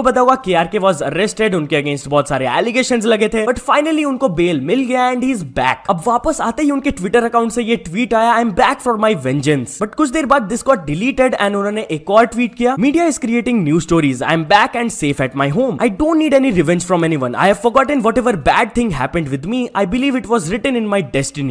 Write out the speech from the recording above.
आपको पता होगा के आर के वॉज अरेस्टेड उनके अगेंस्ट बहुत सारे एलिगेशन लगे थे बट फाइनली उनको बेल मिल गया एंड ही इज बैक अब वापस आते ही उनके ट्विटर अकाउंट से ये ट्वीट आया I am back for my vengeance but कुछ देर बाद दिस गॉट डिलीटेड एंड उन्होंने एक और ट्वीट किया media is creating new stories I am back and safe at my home I don't need any revenge from anyone I have forgotten whatever bad thing happened with me I believe it was written in my destiny